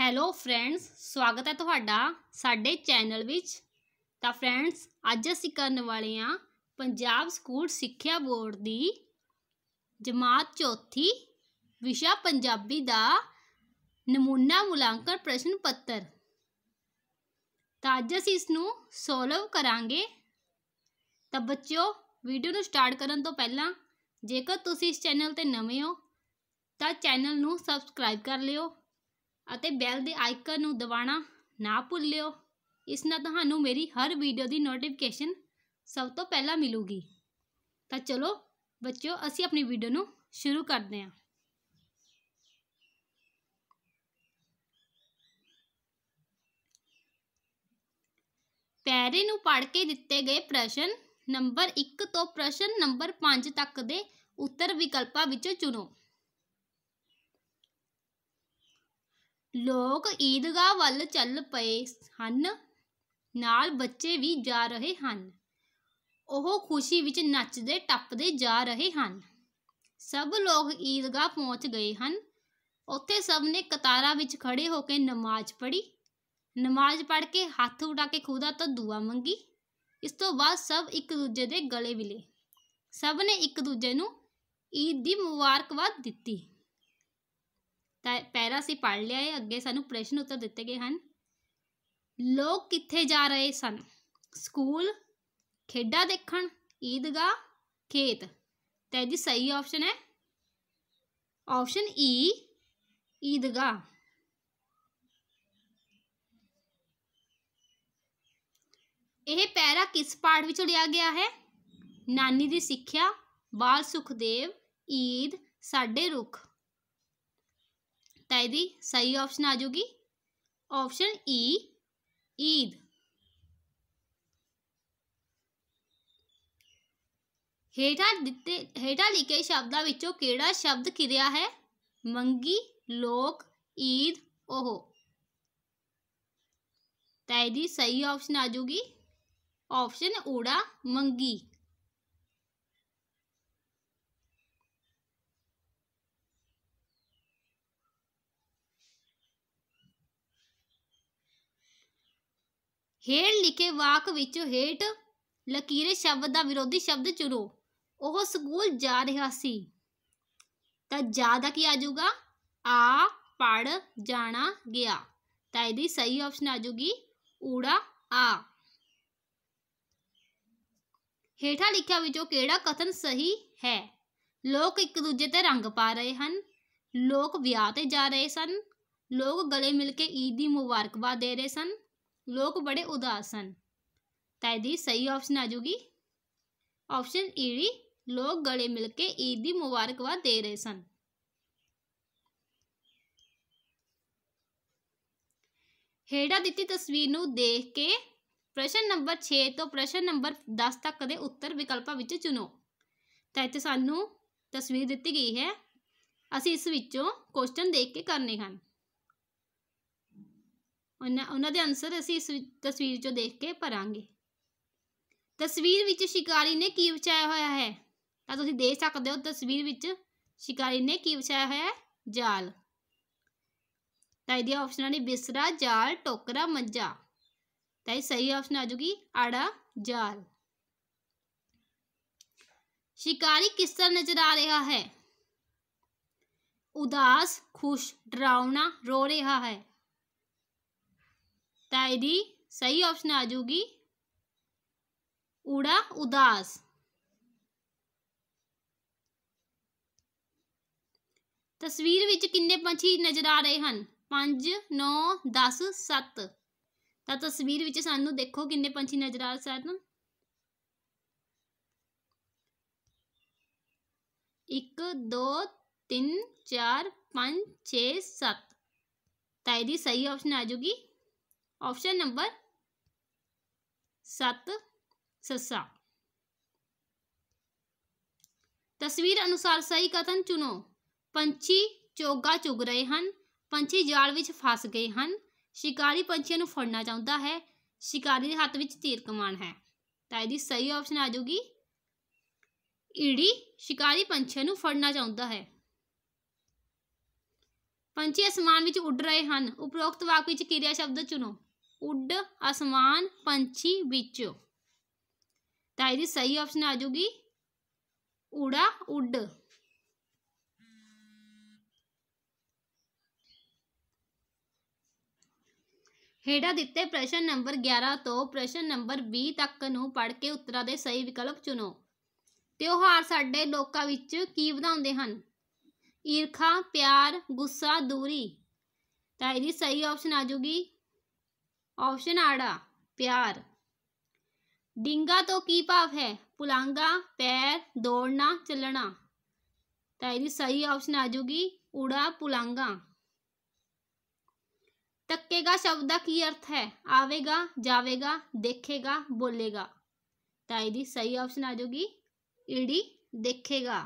hello friends ਸਵਾਗਤ ਹੈ ਤੁਹਾਡਾ ਸਾਡੇ ਚੈਨਲ ਵਿੱਚ ਤਾਂ ਫਰੈਂਡਸ ਅੱਜ ਅਸੀਂ ਕਰਨ ਵਾਲੇ ਆ ਪੰਜਾਬ ਸਕੂਲ ਸਿੱਖਿਆ ਬੋਰਡ ਦੀ ਜਮਾਤ ਚੌਥੀ ਵਿਸ਼ਾ ਪੰਜਾਬੀ ਦਾ ਨਮੂਨਾ ਮੁਲਾਂਕਣ ਪ੍ਰਸ਼ਨ ਪੱਤਰ ਤਾਂ ਅੱਜ ਅਸੀਂ ਇਸ ਨੂੰ ਸੋਲਵ ਕਰਾਂਗੇ ਤਾਂ ਬੱਚਿਓ ਵੀਡੀਓ ਨੂੰ ਸਟਾਰਟ ਕਰਨ ਤੋਂ ਪਹਿਲਾਂ ਜੇਕਰ ਤੁਸੀਂ ਇਸ ਚੈਨਲ ਤੇ ਨਵੇਂ ਹੋ ਤਾਂ ਚੈਨਲ ਨੂੰ ਸਬਸਕ੍ਰਾਈਬ ਕਰ ਲਿਓ ਅਤੇ ਬੈਲ ਦੇ ਆਈਕਨ ਨੂੰ ਦਬਾਣਾ ਨਾ ਭੁੱਲਿਓ ਇਸ ਨਾਲ ਤੁਹਾਨੂੰ ਮੇਰੀ ਹਰ ਵੀਡੀਓ ਦੀ ਨੋਟੀਫਿਕੇਸ਼ਨ ਸਭ ਤੋਂ ਪਹਿਲਾਂ ਮਿਲੂਗੀ ਤਾਂ ਚਲੋ ਬੱਚਿਓ ਅਸੀਂ ਆਪਣੀ ਵੀਡੀਓ ਨੂੰ ਸ਼ੁਰੂ ਕਰਦੇ ਹਾਂ ਪੈਰੇ ਨੂੰ ਪੜ ਕੇ ਦਿੱਤੇ ਗਏ ਪ੍ਰਸ਼ਨ ਨੰਬਰ 1 ਤੋਂ ਪ੍ਰਸ਼ਨ ਨੰਬਰ 5 ਤੱਕ ਦੇ ਉੱਤਰ ਵਿਕਲਪਾਂ ਵਿੱਚੋਂ ਚੁਣੋ ਲੋਕ ਈਦਗਾਹ ਵੱਲ ਚੱਲ ਪਏ ਹਨ ਨਾਲ ਬੱਚੇ ਵੀ ਜਾ ਰਹੇ ਹਨ ਉਹ ਖੁਸ਼ੀ ਵਿੱਚ ਨੱਚਦੇ ਟੱਪਦੇ ਜਾ ਰਹੇ ਹਨ ਸਭ ਲੋਕ ਈਦਗਾਹ ਪਹੁੰਚ ਗਏ ਹਨ ਉੱਥੇ ਸਭ ਨੇ ਕਤਾਰਾਂ ਵਿੱਚ ਖੜੇ ਹੋ ਕੇ ਨਮਾਜ਼ ਪੜ੍ਹੀ ਨਮਾਜ਼ ਪੜ੍ਹ ਕੇ ਹੱਥ ਉਠਾ ਕੇ ਖੁਦਾ ਤੋਂ ਦੁਆ ਮੰਗੀ ਇਸ ਤੋਂ ਬਾਅਦ ਸਭ ਇੱਕ ਦੂਜੇ ਦੇ ਗਲੇ ਮਿਲੇ ਸਭ ਨੇ ਇੱਕ ਦੂਜੇ ਨੂੰ ਈਦ ਦੀ ਮੁਬਾਰਕਬਾਦ ਦਿੱਤੀ पहला असं पढ़ लिया है अगे सू प्रश्न उत्तर दिते गए हैं लोग कितने जा रहे सन स्कूल खेडा देख ईदगाह खेत तो यदि सही ऑप्शन है ऑप्शन ई ईदगाह यह पैरा किस पाठ में चुड़िया गया है नानी की सिक्ख्या बाल सुखदेव ईद साढ़े रुख तो यदि सही ऑप्शन आ जाऊगी ऑप्शन ई e, ईद हेठा दिते हेठा लिखे शब्दों विचों केड़ा शब्द किरिया है मंगी लोक ईद ओह तो यदि सही ऑप्शन आ जाऊगी ऑप्शन ऊड़ा मंगी ਹੇਠ ਲਿਖੇ ਵਾਕ ਵਿੱਚੋਂ ਹੇਠ ਲਕੀਰੇ ਸ਼ਬਦ ਦਾ ਵਿਰੋਧੀ ਸ਼ਬਦ ਚੁਣੋ ਉਹ ਸਕੂਲ ਜਾ ਰਿਹਾ ਸੀ ਤਾਂ ਜਾ ਦਾ ਕੀ ਆਜੂਗਾ ਆ ਪੜ ਜਾਣਾ ਗਿਆ ਤਾਂ ਇਹਦੀ ਸਹੀ ਆਪਸ਼ਨ ਆਜੂਗੀ ਊੜਾ ਆ ਹੇਠਾਂ ਲਿਖਿਆ ਵਿੱਚੋਂ ਕਿਹੜਾ ਕਥਨ ਸਹੀ ਹੈ ਲੋਕ ਇੱਕ ਦੂਜੇ ਤੇ ਰੰਗ ਪਾ ਰਹੇ ਹਨ ਲੋਕ ਵਿਆਹ ਤੇ ਜਾ ਰਹੇ ਸਨ ਲੋਕ ਗਲੇ ਮਿਲ ਕੇ ਈਦ ਦੀ ਮੁਬਾਰਕਬਾਦ ਦੇ ਰਹੇ ਸਨ लोग बड़े उदासन तायदी सही ऑप्शन आ जाऊगी ऑप्शन ईड़ी लोग गले मिलके ईद की मुबारकबाद दे रहे सन हेठा ਦਿੱਤੀ ਤਸਵੀਰ ਨੂੰ ਦੇਖ ਕੇ ਪ੍ਰਸ਼ਨ ਨੰਬਰ 6 ਤੋਂ ਪ੍ਰਸ਼ਨ ਨੰਬਰ 10 ਤੱਕ ਦੇ ਉੱਤਰ ਵਿਕਲਪਾਂ ਵਿੱਚ ਚੁਣੋ ਤਾਂ ਇੱਥੇ ਸਾਨੂੰ ਤਸਵੀਰ ਦਿੱਤੀ ਗਈ ਹੈ ਅਸੀਂ ਇਸ ਵਿੱਚੋਂ ਕੁਐਸਚਨ ਦੇਖ ਕੇ ਕਰਨੇ ਹਨ ਉਹਨਾਂ ਉਹਨਾਂ ਦੇ ਆਨਸਰ ਅਸੀਂ ਇਸ ਤਸਵੀਰ 'ਚੋਂ ਦੇਖ ਕੇ ਭਰਾਂਗੇ ਤਸਵੀਰ ਵਿੱਚ ਸ਼ਿਕਾਰੀ ਨੇ ਕੀ ਵਿਚਾਇਆ ਹੋਇਆ ਹੈ ਤਾਂ ਤੁਸੀਂ ਦੇਖ ਸਕਦੇ ਹੋ ਤਸਵੀਰ ਵਿੱਚ ਸ਼ਿਕਾਰੀ ਨੇ ਕੀ ਵਿਚਾਇਆ ਹੋਇਆ ਹੈ ਜਾਲ ਤਾਂ ਇਹਦੀਆਂ ਆਪਸ਼ਨਾਂ ਨੇ ਬਿਸਰਾ ਜਾਲ ਟੋਕਰਾ ਮੰਜਾ ਤਾਂ ਇਹ ਸਹੀ ਆਪਸ਼ਨ ਆ ਜੂਗੀ ਆੜਾ ਜਾਲ शिकारी किस तरह नजर आ रहा है उदास खुश डरावना रो रहा है तायदी सही ऑप्शन आ जाएगी उड़ा उदास ਤਸਵੀਰ ਵਿੱਚ ਕਿੰਨੇ ਪੰਛੀ ਨਜ਼ਰ ਆ ਰਹੇ ਹਨ 5 9 10 7 ਤਾਂ ਤਸਵੀਰ ਵਿੱਚ ਸਾਨੂੰ ਦੇਖੋ ਕਿੰਨੇ ਪੰਛੀ ਨਜ਼ਰ ਆ ਰਹੇ ਹਨ 1 2 3 4 5 6 7 ਤਾਂ ਇਹਦੀ ਸਹੀ ਆਪਸ਼ਨ ਆ ਜਾਊਗੀ ਆਪਸ਼ਨ ਨੰਬਰ 7 ਸੱਸਾ ਤਸਵੀਰ ਅਨੁਸਾਰ ਸਹੀ ਕਥਨ ਚੁਣੋ ਪੰਛੀ ਚੋਗਾ ਚੁਗ ਰਹੇ ਹਨ ਪੰਛੀ ਜਾਲ ਵਿੱਚ ਫਸ ਗਏ ਹਨ ਸ਼ਿਕਾਰੀ ਪੰਛੀਆਂ ਨੂੰ ਫੜਨਾ ਚਾਹੁੰਦਾ ਹੈ ਸ਼ਿਕਾਰੀ ਦੇ ਹੱਥ ਵਿੱਚ ਤੀਰ ਕਮਾਨ ਹੈ ਤਾਂ ਇਹਦੀ ਸਹੀ ਆਪਸ਼ਨ ਆ ਜਾਊਗੀ ਈੜੀ ਸ਼ਿਕਾਰੀ ਪੰਛੀਆਂ ਨੂੰ ਫੜਨਾ ਚਾਹੁੰਦਾ ਹੈ ਪੰਛੀ ਅਸਮਾਨ ਵਿੱਚ ਉੱਡ ਰਹੇ ਹਨ ਉਪਰੋਕਤ ਵਾਕ ਵਿੱਚ ਕਿਰਿਆ ਸ਼ਬਦ ਚੁਣੋ ਉੱਡ ਅਸਮਾਨ ਪੰਛੀ ਵਿੱਚ ਤਾਂ ਇਹਦੀ ਸਹੀ ਆਪਸ਼ਨ ਆ ਜੂਗੀ ਉੜਾ ਉੱਡ ਹੇਠਾਂ ਦਿੱਤੇ ਪ੍ਰਸ਼ਨ ਨੰਬਰ 11 ਤੋਂ ਪ੍ਰਸ਼ਨ ਨੰਬਰ 20 ਤੱਕ ਨੂੰ ਪੜ੍ਹ ਕੇ ਉੱਤਰਾਂ ਦੇ ਸਹੀ ਵਿਕਲਪ ਚੁਣੋ ਤਿਉਹਾਰ ਸਾਡੇ ਲੋਕਾਂ ਵਿੱਚ ਕੀ ਵਧਾਉਂਦੇ ਹਨ ਈਰਖਾ ਪਿਆਰ ਗੁੱਸਾ ਦੂਰੀ ਤਾਂ ਇਹਦੀ ਸਹੀ ਆਪਸ਼ਨ ਆ ਜੂਗੀ ऑप्शन आड़ा प्यार डिंगा तो की भाव है पुलांगा पैर दौड़ना चलना तो सही ऑप्शन आ जाएगी उड़ा पुलांगा तक्केगा शब्द का की अर्थ है आवेगा जावेगा देखेगा बोलेगा तो सही ऑप्शन आ जाएगी इड़ी देखेगा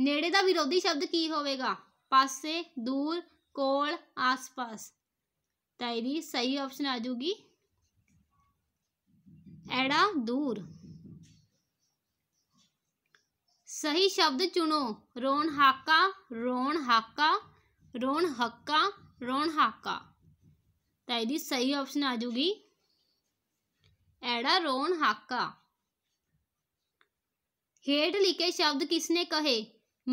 नेड़े का विरोधी शब्द की होगा पासे दूर कोल आसपास डायरी सही ऑप्शन आ जाएगी एड़ा दूर सही शब्द चुनो रोन हाका रोन हाका रोन हक्का रोन हाका तो यदि सही ऑप्शन आ जाएगी एड़ा रोन हाका हेठ लिखे शब्द किसने कहे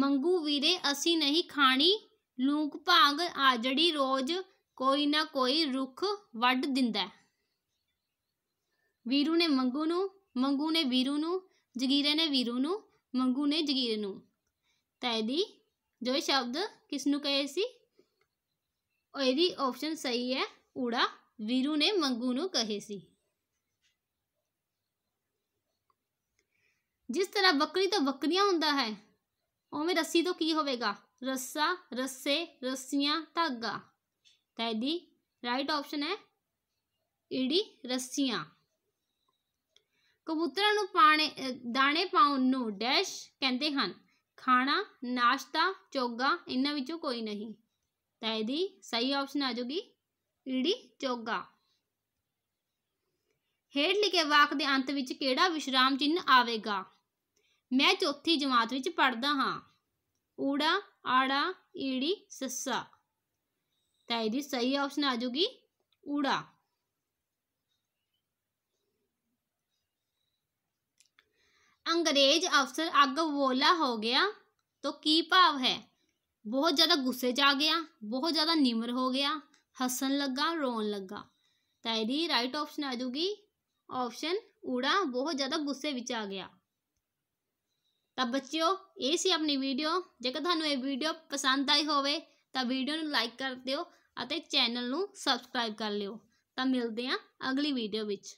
मंगू वीरे असी नहीं खानी लूक भाग आजड़ी रोज ਕੋਈ ਨਾ ਕੋਈ ਰੁੱਖ ਵੱਢ ਦਿੰਦਾ ਵੀਰੂ ਨੇ ਮੰਗੂ ਨੂੰ ਮੰਗੂ ਨੇ ਵੀਰੂ ਨੂੰ ਜਗੀਰੇ ਨੇ ਵੀਰੂ ਨੂੰ ਮੰਗੂ ਨੇ ਜਗੀਰੇ ਨੂੰ ਤਾਂ ਇਹਦੀ ਜੋ ਸ਼ਬਦ ਕਿਸ ਨੂੰ ਕਹੇ ਸੀ ਉਹ ਇਹਦੀ ਆਪਸ਼ਨ ਸਹੀ ਹੈ ਊੜਾ ਵੀਰੂ ਨੇ ਮੰਗੂ ਨੂੰ ਕਹੇ ਸੀ ਜਿਸ ਤਰ੍ਹਾਂ ਬੱਕਰੀ ਤੋਂ ਬੱਕਰੀਆਂ ਹੁੰਦਾ ਹੈ ਉਵੇਂ ਰੱਸੀ ਤੋਂ ਕੀ ਹੋਵੇਗਾ ਰੱਸਾ ਰੱਸੇ ਰੱਸੀਆਂ ਧਾਗਾ ਤਾਂ ਇਹਦੀ ਰਾਈਟ ਆਪਸ਼ਨ ਹੈ ਈਡੀ रस्सियां ਕਬੂਤਰਾਂ ਨੂੰ ਪਾਣੇ ਦਾਣੇ ਪਾਉਣ ਨੂੰ ਡੈਸ਼ ਕਹਿੰਦੇ ਹਨ ਖਾਣਾ ਨਾਸ਼ਤਾ ਚੋਗਾ ਇਹਨਾਂ ਵਿੱਚੋਂ ਕੋਈ ਨਹੀਂ ਤਾਂ ਇਹਦੀ ਸਹੀ ਆਪਸ਼ਨ ਆ ਜੂਗੀ ਈਡੀ ਚੋਗਾ ਹੇਡ ਲਿਖੇ ਵਾਕ ਦੇ ਅੰਤ ਵਿੱਚ ਕਿਹੜਾ ਵਿਸ਼ਰਾਮ ਚਿੰਨ ਆਵੇਗਾ ਮੈਂ ਚੌਥੀ ਜਮਾਤ ਵਿੱਚ ਪੜ੍ਹਦਾ ਹਾਂ ਊੜਾ ਆੜਾ ਈੜੀ ਸੱਸਾ तो यदि सही ऑप्शन आ जाएगी उड़ा अंग्रेज अफसर अग वोला हो गया तो की भाव है बहुत ज़्यादा गुस्से जा गया बहुत ज़्यादा निम्र हो गया हसन लगा रोन लगा तो यदि राइट ऑप्शन आ जाएगी ऑप्शन उड़ा बहुत ज़्यादा गुस्से ਵਿੱਚ आ गया तो ਬੱਚਿਓ ये अपनी वीडियो जेकर थानू वीडियो पसंद आई होवे ਤਾਂ ਵੀਡੀਓ ਨੂੰ ਲਾਈਕ ਕਰ ਦਿਓ ਅਤੇ ਚੈਨਲ ਨੂੰ ਸਬਸਕ੍ਰਾਈਬ ਕਰ ਲਿਓ ਤਾਂ ਮਿਲਦੇ ਆਂ ਅਗਲੀ ਵੀਡੀਓ ਵਿੱਚ